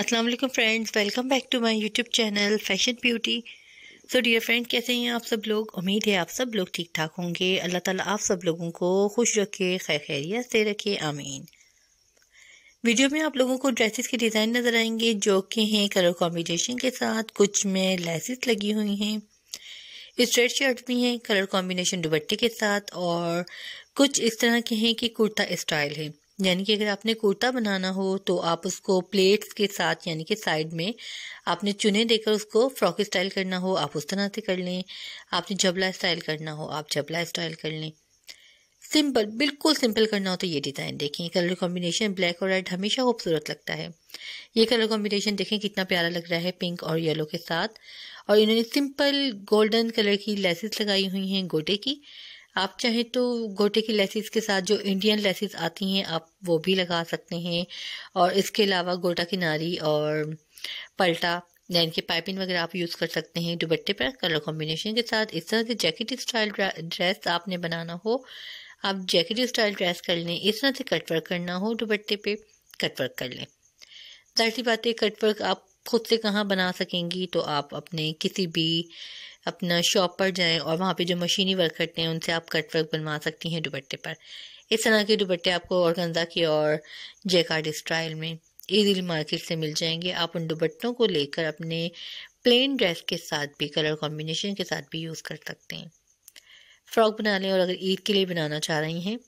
अस्सलाम वालेकुम friends welcome back to my YouTube channel fashion beauty so dear friend कैसे हैं आप सब लोग उम्मीद है आप सब लोग ठीक ठाक होंगे अल्लाह ताला आप सब लोगों को खुश रखे खैर खैरियत से रखे आमीन वीडियो में आप लोगों को ड्रेसेस के डिज़ाइन नज़र आएंगे जो कि हैं कलर कॉम्बिनेशन के साथ कुछ में लेसिस लगी हुई हैं स्ट्रेट शर्ट भी हैं कलर कॉम्बिनेशन दुपट्टे के साथ और कुछ इस तरह के हैं कि कुर्ता स्टाइल है यानी कि अगर आपने कुर्ता बनाना हो तो आप उसको प्लेट्स के साथ यानी कि साइड में आपने चुने देकर उसको फ्रॉक स्टाइल करना हो आप उस तरह से कर लें आपने जबला स्टाइल करना हो आप जबला स्टाइल कर लें सिंपल बिल्कुल सिंपल करना हो तो ये डिज़ाइन देखें कलर कॉम्बिनेशन ब्लैक और रेड हमेशा खूबसूरत लगता है ये कलर कॉम्बिनेशन देखें कितना प्यारा लग रहा है पिंक और येलो के साथ और इन्होंने सिंपल गोल्डन कलर की लेसेस लगाई हुई हैं गोटे की आप चाहे तो गोटे की लेसिस के साथ जो इंडियन लेसिस आती हैं आप वो भी लगा सकते हैं और इसके अलावा गोटा किनारी और पलटा यानी कि पाइपिंग वगैरह आप यूज़ कर सकते हैं दुबट्टे पर कलर कॉम्बिनेशन के साथ इस तरह से जैकेट स्टाइल ड्रेस आपने बनाना हो आप जैकेट स्टाइल ड्रेस कर लें इस तरह से कटवर्क करना हो दुबट्टे पे कटवर्क कर लें दर्जी बात है कटवर्क आप खुद से कहाँ बना सकेंगी तो आप अपने किसी भी अपना शॉप पर जाएं और वहाँ पे जो मशीनी वर्क करते हैं उनसे आप कट वर्क बनवा सकती हैं दुपट्टे पर इस तरह के दुपट्टे आपको गंजा की और जयकार्ड स्टाइल में ईजिली मार्केट से मिल जाएंगे आप उन दुपट्टों को लेकर अपने प्लेन ड्रेस के साथ भी कलर कॉम्बिनेशन के साथ भी यूज़ कर सकते हैं फ़्रॉक बना लें और अगर ईद के लिए बनाना चाह रही हैं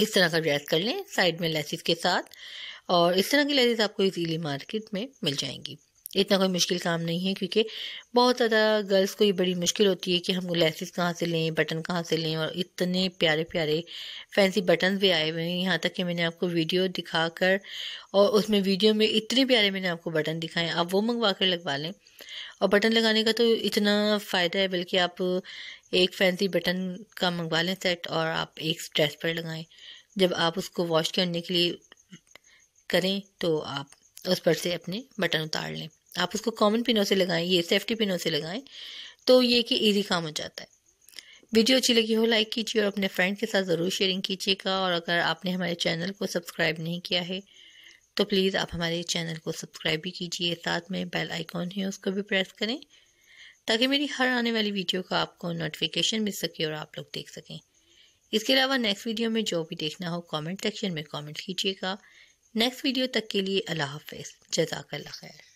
इस तरह का ड्रेस कर लें साइड में लेसिस के साथ और इस तरह की लेसिस आपको इजीली मार्केट में मिल जाएंगी इतना कोई मुश्किल काम नहीं है क्योंकि बहुत ज़्यादा गर्ल्स को ये बड़ी मुश्किल होती है कि हम लेसिस कहाँ से लें बटन कहाँ से लें और इतने प्यारे प्यारे फैंसी बटन भी आए हुए हैं यहाँ तक कि मैंने आपको वीडियो दिखा कर और उसमें वीडियो में इतने प्यारे मैंने आपको बटन दिखाए आप वो मंगवा कर लगवा लें और बटन लगाने का तो इतना फ़ायदा है बल्कि आप एक फैंसी बटन का मंगवा लें सेट और आप एक ड्रेस पर लगाएं जब आप उसको वॉश करने के लिए करें तो आप उस पर से अपने बटन उतार लें आप उसको कॉमन पिनों से लगाएं ये सेफ्टी पिनों से लगाएं तो ये कि इजी काम हो जाता है वीडियो अच्छी लगी हो लाइक कीजिए और अपने फ्रेंड के साथ ज़रूर शेयरिंग कीजिएगा और अगर आपने हमारे चैनल को सब्सक्राइब नहीं किया है तो प्लीज़ आप हमारे चैनल को सब्सक्राइब भी कीजिए साथ में बेल आइकॉन है उसको भी प्रेस करें ताकि मेरी हर आने वाली वीडियो का आपको नोटिफिकेशन मिल सके और आप लोग देख सकें इसके अलावा नेक्स्ट वीडियो में जो भी देखना हो कमेंट सेक्शन में कमेंट कीजिएगा नेक्स्ट वीडियो तक के लिए अल्लाह हाफ जजाकल्ला खैर